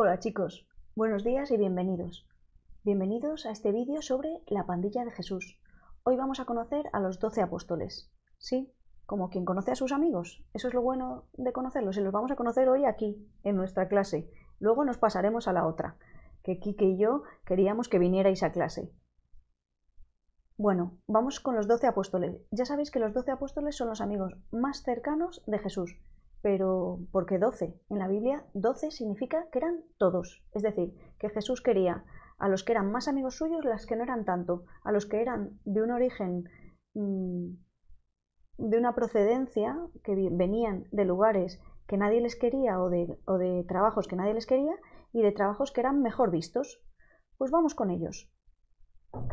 Hola chicos, buenos días y bienvenidos. Bienvenidos a este vídeo sobre la pandilla de Jesús. Hoy vamos a conocer a los doce apóstoles. Sí, como quien conoce a sus amigos. Eso es lo bueno de conocerlos y los vamos a conocer hoy aquí, en nuestra clase. Luego nos pasaremos a la otra, que quique y yo queríamos que vinierais a clase. Bueno, vamos con los doce apóstoles. Ya sabéis que los doce apóstoles son los amigos más cercanos de Jesús pero porque 12, en la Biblia 12 significa que eran todos, es decir, que Jesús quería a los que eran más amigos suyos, las que no eran tanto, a los que eran de un origen, mm, de una procedencia, que venían de lugares que nadie les quería o de, o de trabajos que nadie les quería y de trabajos que eran mejor vistos, pues vamos con ellos.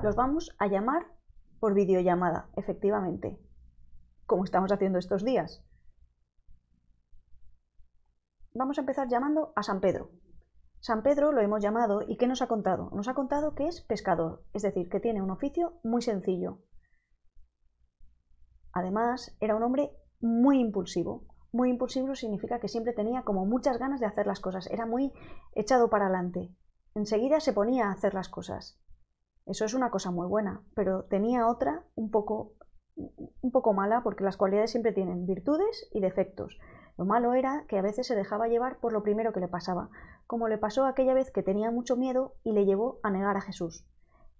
Los vamos a llamar por videollamada, efectivamente, como estamos haciendo estos días Vamos a empezar llamando a San Pedro. San Pedro lo hemos llamado y ¿qué nos ha contado? Nos ha contado que es pescador, es decir, que tiene un oficio muy sencillo. Además, era un hombre muy impulsivo. Muy impulsivo significa que siempre tenía como muchas ganas de hacer las cosas, era muy echado para adelante. Enseguida se ponía a hacer las cosas. Eso es una cosa muy buena, pero tenía otra un poco, un poco mala porque las cualidades siempre tienen virtudes y defectos. Lo malo era que a veces se dejaba llevar por lo primero que le pasaba, como le pasó aquella vez que tenía mucho miedo y le llevó a negar a Jesús.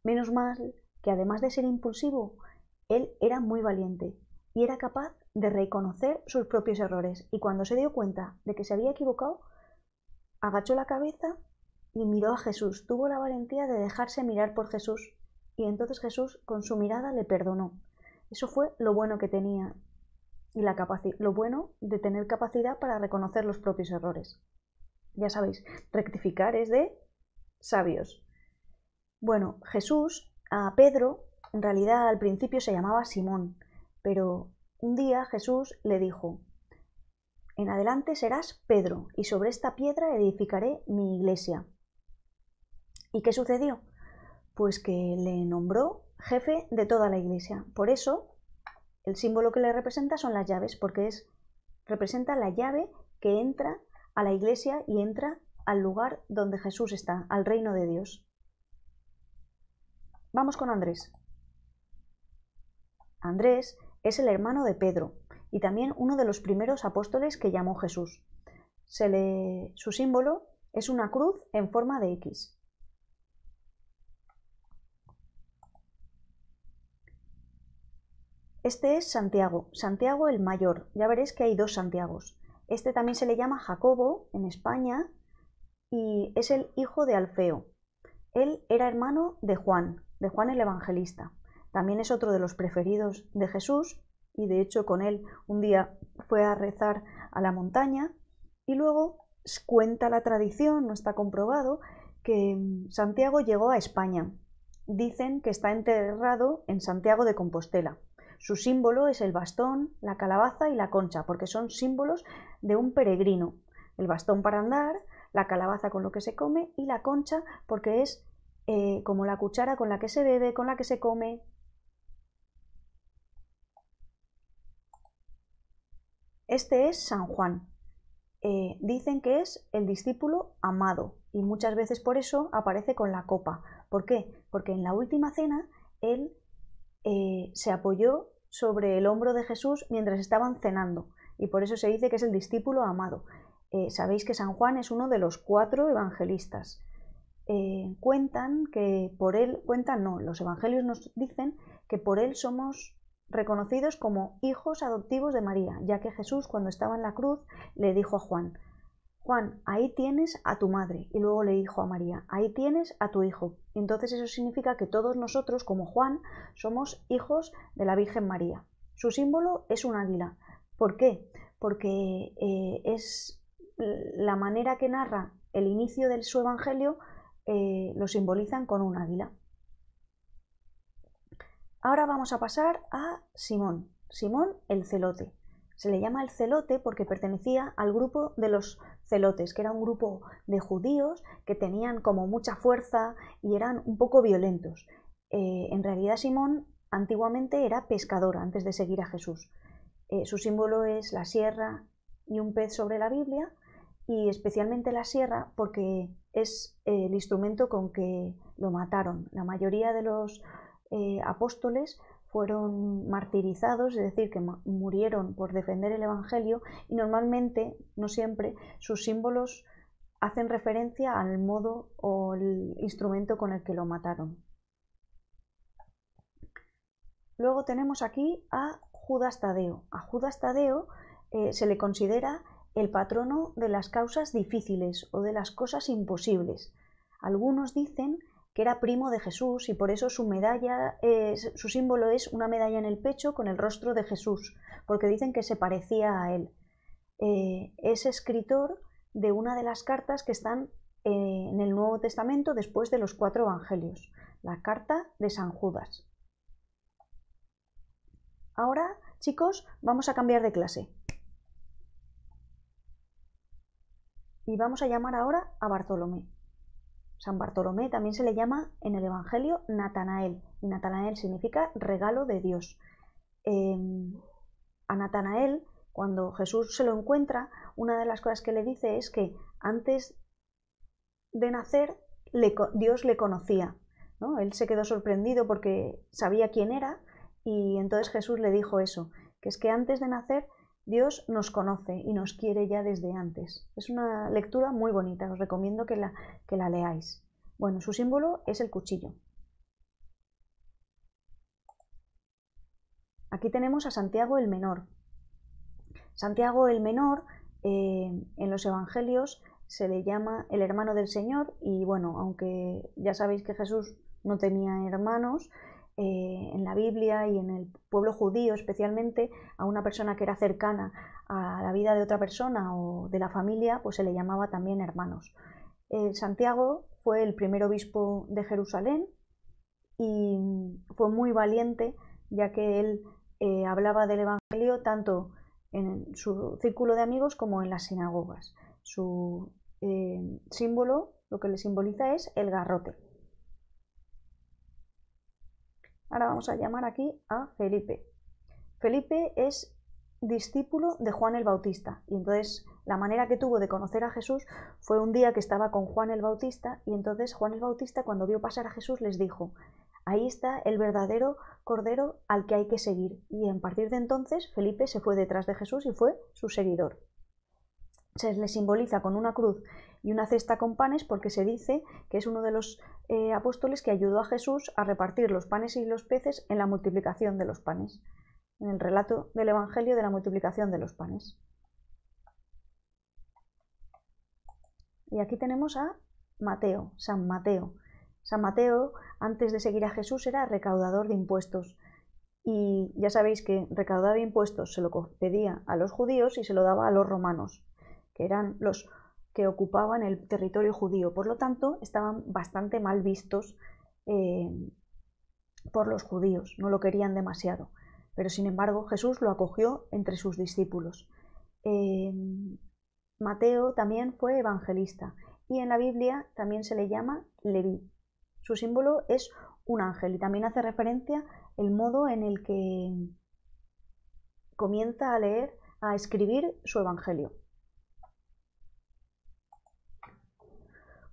Menos mal que además de ser impulsivo, él era muy valiente y era capaz de reconocer sus propios errores y cuando se dio cuenta de que se había equivocado, agachó la cabeza y miró a Jesús, tuvo la valentía de dejarse mirar por Jesús y entonces Jesús con su mirada le perdonó. Eso fue lo bueno que tenía y la lo bueno de tener capacidad para reconocer los propios errores. Ya sabéis, rectificar es de sabios. Bueno, Jesús a Pedro en realidad al principio se llamaba Simón, pero un día Jesús le dijo, en adelante serás Pedro, y sobre esta piedra edificaré mi iglesia. ¿Y qué sucedió? Pues que le nombró jefe de toda la iglesia. Por eso el símbolo que le representa son las llaves, porque es representa la llave que entra a la iglesia y entra al lugar donde Jesús está, al reino de Dios. Vamos con Andrés. Andrés es el hermano de Pedro y también uno de los primeros apóstoles que llamó Jesús. Su símbolo es una cruz en forma de X. Este es Santiago, Santiago el Mayor. Ya veréis que hay dos Santiagos. Este también se le llama Jacobo en España y es el hijo de Alfeo. Él era hermano de Juan, de Juan el Evangelista. También es otro de los preferidos de Jesús y de hecho con él un día fue a rezar a la montaña y luego cuenta la tradición, no está comprobado, que Santiago llegó a España. Dicen que está enterrado en Santiago de Compostela. Su símbolo es el bastón, la calabaza y la concha, porque son símbolos de un peregrino. El bastón para andar, la calabaza con lo que se come y la concha porque es eh, como la cuchara con la que se bebe, con la que se come. Este es San Juan. Eh, dicen que es el discípulo amado y muchas veces por eso aparece con la copa. ¿Por qué? Porque en la última cena él eh, se apoyó sobre el hombro de Jesús mientras estaban cenando, y por eso se dice que es el discípulo amado. Eh, sabéis que San Juan es uno de los cuatro evangelistas. Eh, cuentan que por él, cuentan no, los evangelios nos dicen que por él somos reconocidos como hijos adoptivos de María, ya que Jesús cuando estaba en la cruz le dijo a Juan, Juan, ahí tienes a tu madre. Y luego le dijo a María, ahí tienes a tu hijo. Entonces eso significa que todos nosotros, como Juan, somos hijos de la Virgen María. Su símbolo es un águila. ¿Por qué? Porque eh, es la manera que narra el inicio de su evangelio, eh, lo simbolizan con un águila. Ahora vamos a pasar a Simón, Simón el celote. Se le llama el celote porque pertenecía al grupo de los celotes, que era un grupo de judíos que tenían como mucha fuerza y eran un poco violentos. Eh, en realidad Simón antiguamente era pescador antes de seguir a Jesús. Eh, su símbolo es la sierra y un pez sobre la Biblia y especialmente la sierra porque es eh, el instrumento con que lo mataron. La mayoría de los apóstoles fueron martirizados, es decir, que murieron por defender el Evangelio y normalmente, no siempre, sus símbolos hacen referencia al modo o el instrumento con el que lo mataron. Luego tenemos aquí a Judas Tadeo. A Judas Tadeo eh, se le considera el patrono de las causas difíciles o de las cosas imposibles. Algunos dicen que era primo de Jesús y por eso su medalla, su símbolo es una medalla en el pecho con el rostro de Jesús, porque dicen que se parecía a él. Eh, es escritor de una de las cartas que están eh, en el Nuevo Testamento después de los cuatro evangelios, la carta de San Judas. Ahora, chicos, vamos a cambiar de clase. Y vamos a llamar ahora a Bartolomé. San Bartolomé también se le llama en el Evangelio Natanael, y Natanael significa regalo de Dios. Em, a Natanael, cuando Jesús se lo encuentra, una de las cosas que le dice es que antes de nacer Dios le conocía. Él se quedó sorprendido porque sabía quién era y entonces Jesús le dijo eso, que es que antes de nacer Dios nos conoce y nos quiere ya desde antes. Es una lectura muy bonita, os recomiendo que la, la leáis. Bueno, su símbolo es el cuchillo. Aquí tenemos a Santiago el Menor. Santiago el Menor eh, en los Evangelios se le llama el hermano del Señor y bueno, aunque ya sabéis que Jesús no tenía hermanos, eh, en la Biblia y en el pueblo judío especialmente a una persona que era cercana a la vida de otra persona o de la familia, pues se le llamaba también hermanos. Eh, Santiago fue el primer obispo de Jerusalén y fue muy valiente ya que él eh, hablaba del Evangelio tanto en su círculo de amigos como en las sinagogas. Su símbolo, lo que le simboliza es el garrote. Ahora vamos a llamar aquí a Felipe. Felipe es discípulo de Juan el Bautista y entonces la manera que tuvo de conocer a Jesús fue un día que estaba con Juan el Bautista y entonces Juan el Bautista cuando vio pasar a Jesús les dijo, ahí está el verdadero cordero al que hay que seguir. Y en partir de entonces Felipe se fue detrás de Jesús y fue su seguidor. Se le simboliza con una cruz y una cesta con panes porque se dice que es uno de los eh, apóstoles que ayudó a Jesús a repartir los panes y los peces en la multiplicación de los panes, en el relato del Evangelio de la multiplicación de los panes. Y aquí tenemos a Mateo, San Mateo. San Mateo, antes de seguir a Jesús, era recaudador de impuestos. Y ya sabéis que recaudaba impuestos se lo pedía a los judíos y se lo daba a los romanos, que eran los que ocupaban el territorio judío. Por lo tanto, estaban bastante mal vistos eh, por los judíos, no lo querían demasiado. Pero sin embargo, Jesús lo acogió entre sus discípulos. Em, Mateo también fue evangelista y en la Biblia también se le llama Leví. Su símbolo es un ángel y también hace referencia el modo en el que comienza a leer, a escribir su evangelio.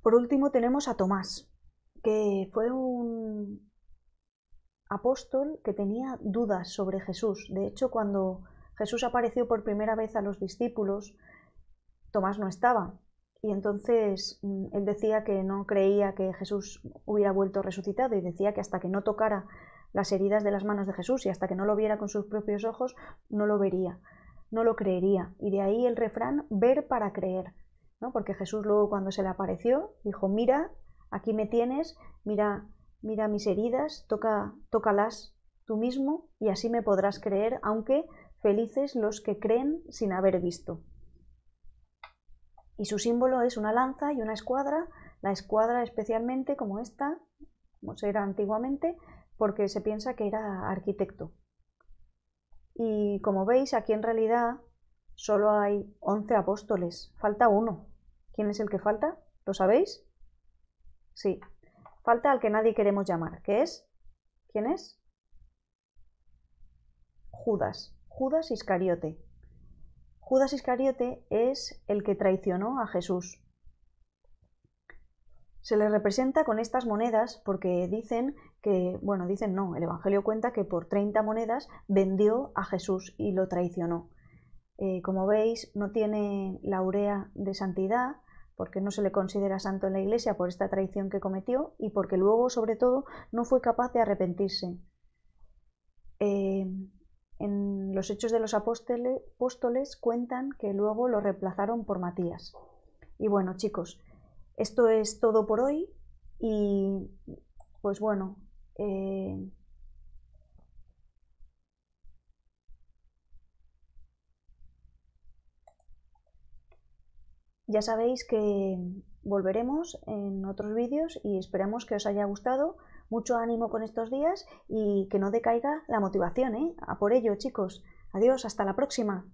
Por último tenemos a Tomás, que fue un apóstol que tenía dudas sobre Jesús. De hecho, cuando Jesús apareció por primera vez a los discípulos, Tomás no estaba. Y entonces mm, él decía que no creía que Jesús hubiera vuelto resucitado y decía que hasta que no tocara las heridas de las manos de Jesús y hasta que no lo viera con sus propios ojos, no lo vería, no lo creería. Y de ahí el refrán ver para creer. Porque Jesús luego cuando se le apareció dijo, mira, aquí me tienes, mira, mira mis heridas, toca, tócalas tú mismo y así me podrás creer, aunque felices los que creen sin haber visto. Y su símbolo es una lanza y una escuadra, la escuadra especialmente como esta, como se era antiguamente, porque se piensa que era arquitecto. Y como veis, aquí en realidad solo hay 11 apóstoles, falta uno, ¿Quién es el que falta? ¿Lo sabéis? Sí. Falta al que nadie queremos llamar, ¿Qué es... ¿Quién es? Judas. Judas Iscariote. Judas Iscariote es el que traicionó a Jesús. Se le representa con estas monedas porque dicen que, bueno, dicen no, el Evangelio cuenta que por 30 monedas vendió a Jesús y lo traicionó. Eh, como veis, no tiene la de santidad, porque no se le considera santo en la Iglesia por esta traición que cometió y porque luego, sobre todo, no fue capaz de arrepentirse. Eh, en los Hechos de los Apóstoles cuentan que luego lo reemplazaron por Matías. Y bueno, chicos, esto es todo por hoy y pues bueno, eh, Ya sabéis que volveremos en otros vídeos y esperamos que os haya gustado. Mucho ánimo con estos días y que no decaiga la motivación. ¿eh? A por ello, chicos. Adiós, hasta la próxima.